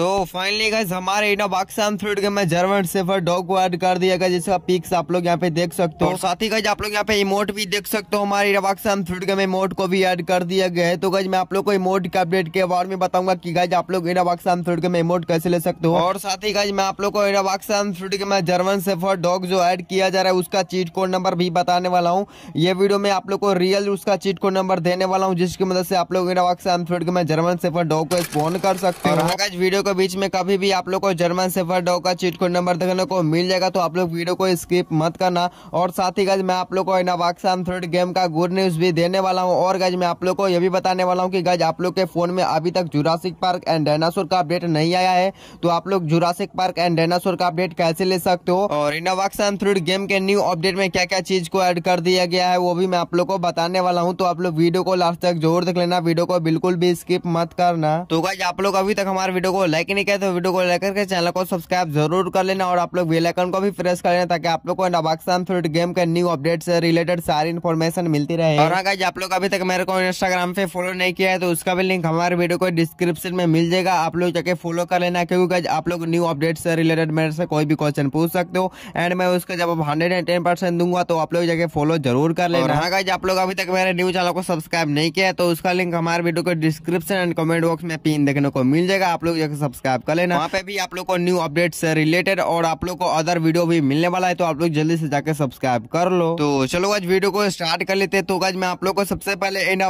तो finally guys हमारे इनो बाक्सान fruit के में जर्मन सेफर डॉग को ऐड कर दिया गया जिसका पिक्स आप लोग यहाँ पे देख सकते हो और साथ ही गज आप लोग यहाँ पे इमोट भी देख सकते हो हमारे इनो बाक्सान फ्रूट के में इमोट को भी ऐड कर दिया गया है तो गज मैं आप लोग को इमोट के अपडेट के बारे में बताऊंगा की गज आप लोग इनो बाक्सान फ्रूट के में इमोट कैसे ले सकते हो और साथ ही गज मैं आप लोग को इनो बाक्सान फ्रूट के मैं जर्मन सेफर डॉग जो एड किया जा रहा है उसका चीट कोड नंबर भी बताने वाला हूँ ये वीडियो में आप लोग को रियल उसका चीट कोड नंबर देने वाला हूँ जिसकी मदद से आप लोग इनो बाक्सान फ्रूट के में जर्मन सेफर डॉग को स्पॉन कर सकते हो वीडियो को बीच में कभी भी आप लोग को जर्मन सेफर डॉग का चीट कोड नंबर देखने को मिल जाएगा तो आप लोग वीडियो को स्किप मत करना और साथ ही गज मैं आप लोग को इनावाक्सान थ्रेड गेम का गुड न्यूज भी देने वाला हूँ और गज मैं आप लोग को यह भी बताने वाला हूँ कि गज आप लोग के फोन में अभी तक जुरासिक पार्क एंड डायनासोर का अपडेट नहीं आया है तो आप लोग जुरासिक पार्क एंड डायनासोर का अपडेट कैसे ले सकते हो और इनावाक्सान थ्रेड गेम के न्यू अपडेट में क्या क्या चीज को एड कर दिया गया है वो भी मैं आप लोग को बताने वाला हूँ तो आप लोग वीडियो को लास्ट तक जोर देख लेना वीडियो को बिल्कुल भी स्किप मत करना तो गज आप लोग अभी तक हमारे वीडियो को लाइक लाइक नहीं किया तो वीडियो को लाइक करके चैनल को सब्सक्राइब जरूर कर लेना और आप लोग बेलाइकन को भी प्रेस कर लेना ताकि आप लोग को नवाक्सान फ्रूट गेम के न्यू अपडेट से रिलेटेड सारी इन्फॉर्मेशन मिलती रहे और अगर हाँ आप लोग अभी तक मेरे को इंस्टाग्राम पे फॉलो नहीं किया है तो उसका भी लिंक हमारे वीडियो को डिस्क्रिप्शन में मिल जाएगा आप लोग जाके फॉलो कर लेना क्योंकि आप लोग न्यू अपडेट से रिलेटेड मेरे से कोई भी क्वेश्चन पूछ सकते हो एंड मैं उसका जब आप हंड्रेड एंड टेन परसेंट दूंगा तो आप लोग जाके फॉलो जरूर कर लेना हाँ आप लोग अभी तक मेरे न्यू चैनल को सब्सक्राइब नहीं किया है तो उसका लिंक हमारे वीडियो को डिस्क्रिप्शन एंड कमेंट बॉक्स में पिन देखने को मिल जाएगा आप लोग सब्सक्राइब कर लेना वहाँ पे भी आप लोग को न्यू अपडेट से रिलेटेड और आप लोग को अदर वीडियो भी मिलने वाला है तो आप लोग जल्दी से जाकर सब्सक्राइब कर लो तो चलो आज वीडियो को स्टार्ट कर लेते तो आज मैं आप लोग को सबसे पहले इन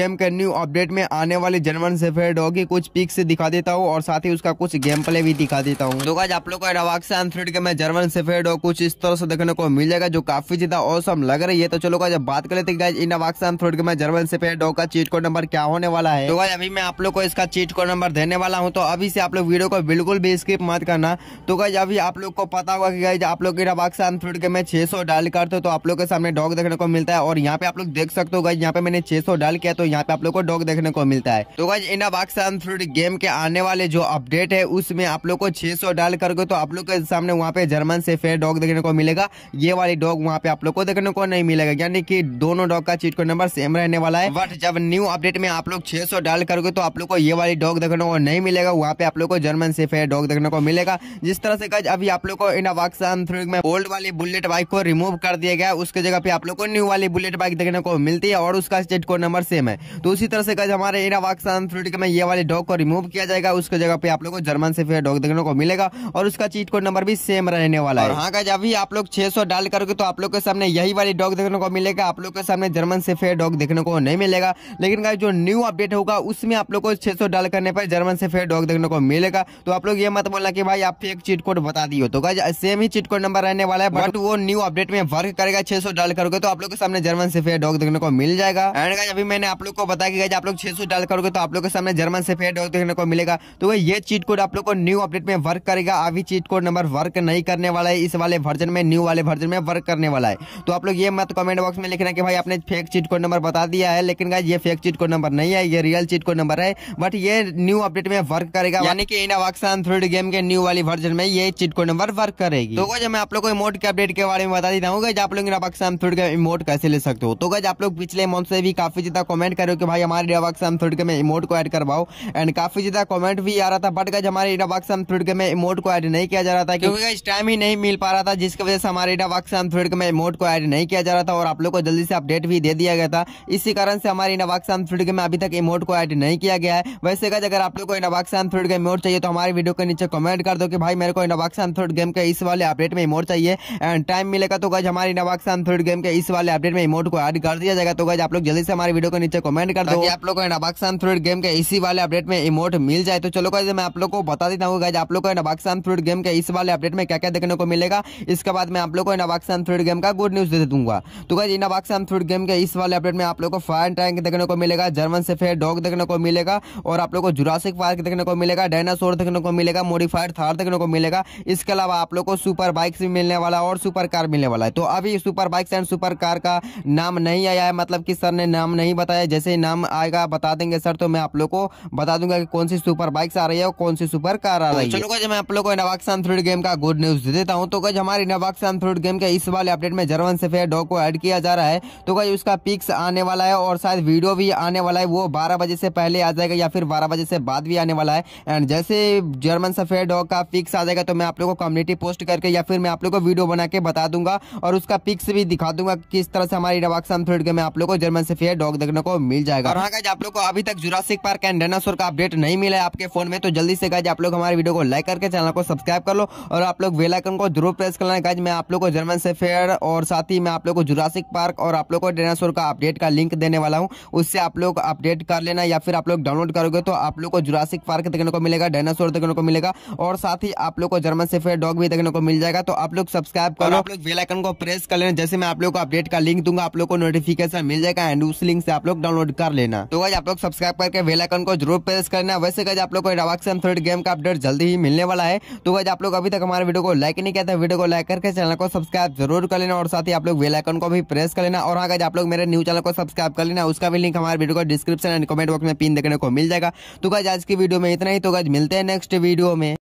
गेम के न्यू अपडेट में आने वाली जर्मन सेफेयर डॉग की कुछ पिक से दिखा देता हूँ और साथ ही उसका कुछ गेम प्ले भी दिखा देता हूँ तो आज आप लोग को एडवाक्सम थ्रीड के में जर्मन सेफेयर डॉग कुछ इस तरह से देखने को मिल जाएगा जो काफी ज्यादा औसम लग रही है तो चलो आज बात कर लेते हैं इन के जर्मन सेफेयर डॉग का चीट कोड नंबर क्या होने वाला है तो अभी मैं आप लोग को इसका चीट कोड नंबर देने वाला हूँ तो अभी से आप लोग वीडियो को बिल्कुल भी स्किप मत करना तो गाइज अभी आप लोग को पता होगा कि गाइज आप लोग के फ्रूट के मैं सौ डायल करते हो तो आप लोग के सामने डॉग देखने को मिलता है और यहाँ पे आप लोग देख सकते हो गाइज यहाँ पे मैंने 600 डायल किया तो यहाँ पे आप लोग को डॉग देखने को मिलता है तो गाइज इन रबाक्सान फ्रूट गेम के आने वाले जो अपडेट है उसमें आप लोग को छह डायल करोगे तो आप लोग के सामने वहाँ पे जर्मन से फेयर डॉग देखने को मिलेगा ये वाली डॉग वहाँ पे आप लोग को देखने को नहीं मिलेगा यानी कि दोनों डॉग का चीट को नंबर सेम रहने वाला है बट जब न्यू अपडेट में आप लोग छह डायल करोगे तो आप लोग को ये वाली डॉग देखने को नहीं मिलेगा वहाँ पे आप लोग को जर्मन से फेयर डॉग देखने को मिलेगा जिस तरह से गज अभी आप लोग को इनावाक्सन थ्रिक में ओल्ड वाली बुलेट बाइक को रिमूव कर दिया गया उसके जगह पे आप लोग को न्यू वाली बुलेट बाइक देखने को मिलती है और उसका स्टेट कोड नंबर सेम है तो उसी तरह से गज हमारे इनावाक्सन थ्रिक में ये वाले डॉग को रिमूव किया जाएगा उसके जगह पे आप लोग को जर्मन से फेयर डॉग देखने को मिलेगा और उसका चीट कोड नंबर भी सेम रहने वाला है हाँ गज अभी आप लोग छह डाल करोगे तो आप लोग के सामने यही वाली डॉग देखने को मिलेगा आप लोग के सामने जर्मन से फेयर डॉग देखने को नहीं मिलेगा लेकिन गाइस जो न्यू अपडेट होगा उसमें आप लोग को 600 डाल करने पर जर्मन से फेयर डॉग लोग देखने को मिलेगा तो आप लोग ये मत बोलना कि भाई आप फेक चीट कोड बता दियो तो सेम ही चीट कोड नंबर रहने वाला है बट वो न्यू अपडेट में वर्क करेगा छह सौ डाल करोगे तो आप लोग के सामने जर्मन से फेयर डॉग देखने को मिल जाएगा एंड गाइज अभी मैंने आप लोग को बताया कि आप लोग छह सौ डाल करोगे तो आप लोग के सामने जर्मन से फेयर डॉग देखने को मिलेगा तो ये चीट कोड आप लोग को न्यू अपडेट में वर्क करेगा अभी चीट कोड नंबर वर्क नहीं करने वाला है इस वाले वर्जन में न्यू वाले वर्जन में वर्क करने वाला है तो आप लोग ये मत कमेंट बॉक्स में लिखना कि भाई आपने फेक चीट कोड नंबर बता दिया है लेकिन गाइज ये फेक चीट कोड नंबर नहीं है ये रियल चीट कोड नंबर है बट ये न्यू अपडेट में वर्क करेगा यानी कि इन अवाक्सान थ्रेड गेम के न्यू वाली वर्जन में ये चीट कोड नंबर वर्क करेगी तो गज मैं आप लोग को इमोट के अपडेट के बारे में बता देता हूँ आप लोग अवाक्सान थ्रेड का इमोट कैसे ले सकते हो तो गज आप लोग पिछले मंथ से भी काफी ज्यादा कमेंट करो कि भाई हमारे अवाक्सान थ्रेड में इमोट को ऐड करवाओ एंड काफी ज्यादा कमेंट भी आ रहा था बट गज हमारे इनावाक्सान थ्रेड में इमोट को ऐड नहीं किया जा रहा था क्योंकि टाइम ही नहीं मिल पा रहा था जिसकी वजह से हमारे इनावाक्सान थ्रेड में इमोट को ऐड नहीं किया जा रहा था और आप लोग को जल्दी से अपडेट भी दे दिया गया था इसी कारण से हमारे इनावाक्सान थ्रेड में अभी तक इमोट को ऐड नहीं किया गया है वैसे गज अगर आप लोग को इनावाक्सान अनथ्रोड गेम मोर चाहिए तो हमारे वीडियो के नीचे कमेंट कर दो कि भाई मेरे को इनोवाक्स अनथ्रोड गेम के इस वाले अपडेट में मोर चाहिए एंड टाइम मिलेगा तो गज हमारे इनोवाक्स अनथ्रोड गेम के इस वाले अपडेट में इमोट को ऐड कर दिया जाएगा तो गज आप लोग जल्दी से हमारे वीडियो के नीचे कमेंट कर दो आप लोग को इनोवाक्स अनथ्रोड गेम के इसी वाले अपडेट में इमोट मिल जाए तो चलो गज मैं आप लोग को बता देता हूँ गज आप लोग को इनोवाक्स अनथ्रोड गेम के इस वाले अपडेट में क्या क्या देखने को मिलेगा इसके बाद मैं आप लोग को इनोवाक्स अनथ्रोड गेम का गुड न्यूज दे दूंगा तो गज इनोवाक्स अनथ्रोड गेम के इस वाले अपडेट में आप लोग को फायर टैंक देखने को मिलेगा जर्मन से फेयर डॉग देखने को मिलेगा और आप लोग को जुरासिक पार्क देखने को मिलेगा डायनासोर देखने को मिलेगा मोडिफाइड थार देखने को मिलेगा इसके अलावा आप लोग को सुपर बाइक्स भी मिलने वाला और सुपर कार मिलने वाला है तो अभी super bikes and super car का नाम नहीं आया है मतलब कि सर ने नाम नहीं बताया जैसे ही नाम आएगा बता देंगे सर तो मैं आप लोग को बता दूंगा कि कौन सी सुपर बाइक्स आ रही है और कौन सी सुपर कार आ तो रही है चलो मैं आप लोग को इनोवाक्स थ्रूड गेम का गुड न्यूज देता हूँ तो कहीं हमारे इनोवाक्स थ्रूड गेम के इस वाले अपडेट में जर्मन से फेयर डॉग को एड किया जा रहा है तो कहीं उसका पिक्स आने वाला है और शायद वीडियो भी आने वाला है वो बारह बजे से पहले आ जाएगा या फिर बारह बजे से बाद भी आने वाला है एंड जैसे जर्मन सफ़ेद डॉग का पिक्स आ जाएगा तो मैं आप लोगों को कम्युनिटी पोस्ट करके या फिर मैं आप लोगों को वीडियो बना के बता दूंगा और उसका पिक्स भी दिखा दूंगा किस तरह से हमारी डबाक्सम फील्ड में आप लोग को जर्मन सफ़ेद डॉग देखने को मिल जाएगा और हाँ आप लोग को अभी तक जुरासिक पार्क एंड डेनासोर का अपडेट नहीं मिला है आपके फोन में तो जल्दी से गाइज आप लोग हमारे वीडियो को लाइक करके चैनल को सब्सक्राइब कर लो और आप लोग वेलाइकन को जरूर प्रेस करना गाइज मैं आप लोग को जर्मन सफेयर और साथ ही मैं आप लोग को जुरासिक पार्क और आप लोग को डेनासोर का अपडेट का लिंक देने वाला हूँ उससे आप लोग अपडेट कर लेना या फिर आप लोग डाउनलोड करोगे तो आप लोग को जुरासिक पार्क शार्क देखने को मिलेगा डायनासोर देखने को मिलेगा और साथ ही आप लोग को जर्मन सेफर डॉग भी देखने को मिल जाएगा तो आप लोग सब्सक्राइब करो आप लोग बेलाइकन को प्रेस कर लेना जैसे मैं आप लोग तो को अपडेट का लिंक दूंगा आप लोग को नोटिफिकेशन मिल जाएगा एंड उस लिंक से आप लोग डाउनलोड कर लेना तो वही आप लोग सब्सक्राइब करके बेलाइकन को जरूर प्रेस करना वैसे कहीं आप लोग को रवाक्सन थर्ड गेम का अपडेट जल्दी ही मिलने वाला है तो वही आप लोग अभी तक हमारे वीडियो को लाइक नहीं किया था वीडियो को लाइक करके चैनल को सब्सक्राइब जरूर कर लेना और साथ ही आप लोग बेलाइकन को भी प्रेस कर लेना और हाँ आप लोग मेरे न्यू चैनल को सब्सक्राइब कर लेना उसका भी लिंक हमारे वीडियो को डिस्क्रिप्शन एंड कमेंट बॉक्स में पिन देखने को मिल जाएगा तो गाइज आज की वीडियो में इतना ही तो गज मिलते हैं नेक्स्ट वीडियो में